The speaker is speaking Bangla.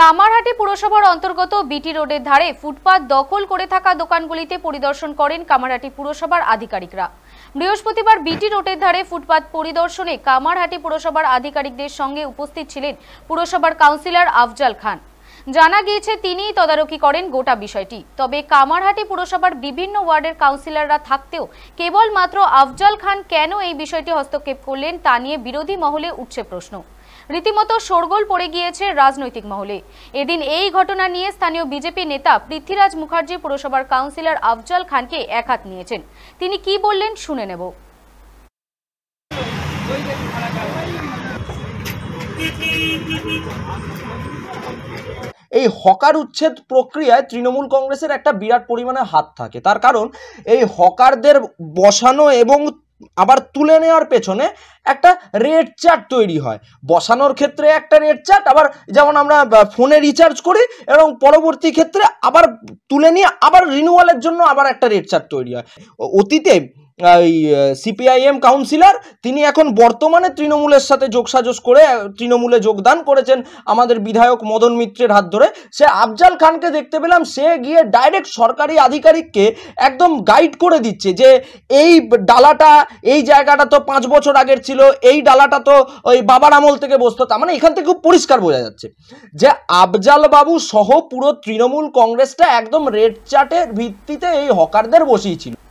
কামারহাটি পুরসভার অন্তর্গত বিটি রোডের ধারে ফুটপাত দখল করে থাকা দোকানগুলিতে পরিদর্শন করেন কামারহাটি পুরসভার আধিকারিকরা বৃহস্পতিবার বিটি রোডের ধারে ফুটপাত পরিদর্শনে কামারহাটি পুরসভার আধিকারিকদের সঙ্গে উপস্থিত ছিলেন পুরসভার কাউন্সিলর আফজাল খান জানা গিয়েছে তিনিই তদারকি করেন গোটা বিষয়টি তবে কামারহাটি পুরসভার বিভিন্ন ওয়ার্ডের কাউন্সিলররা থাকতেও কেবলমাত্র আফজল খান কেন এই বিষয়টি হস্তক্ষেপ করলেন তা নিয়ে বিরোধী মহলে উঠছে প্রশ্ন রীতিমতো শোরগোল পড়ে গিয়েছে রাজনৈতিক মহলে এদিন এই ঘটনা নিয়ে স্থানীয় বিজেপি নেতা পৃথ্বীরাজ মুখার্জি পুরসভার কাউন্সিলর আফজল খানকে একহাত নিয়েছেন তিনি কি বললেন শুনে নেব এই হকার উচ্ছেদ প্রক্রিয়ায় তৃণমূল কংগ্রেসের একটা বিরাট পরিমাণে হাত থাকে তার কারণ এই হকারদের বসানো এবং আবার তুলে নেওয়ার পেছনে একটা রেড চার্ট তৈরি হয় বসানোর ক্ষেত্রে একটা রেড চার্ট আবার যেমন আমরা ফোনে রিচার্জ করি এবং পরবর্তী ক্ষেত্রে আবার তুলে নিয়ে আবার রিনিউয়ালের জন্য আবার একটা রেড চার্ট তৈরি হয় অতীতে এই সিপিআইএম কাউন্সিলর তিনি এখন বর্তমানে তৃণমূলের সাথে যোগসাজস করে তৃণমূলে যোগদান করেছেন আমাদের বিধায়ক মদন মিত্রের হাত ধরে সে আফজাল খানকে দেখতে পেলাম সে গিয়ে ডাইরেক্ট সরকারি আধিকারিককে একদম গাইড করে দিচ্ছে যে এই ডালাটা এই জায়গাটা তো পাঁচ বছর আগের ছিল এই ডালাটা তো ওই বাবার আমল থেকে বসতো তার মানে এখান থেকে খুব পরিষ্কার বোঝা যাচ্ছে যে আফজাল বাবু সহ পুরো তৃণমূল কংগ্রেসটা একদম রেড চার্টের ভিত্তিতে এই হকারদের বসিয়েছিল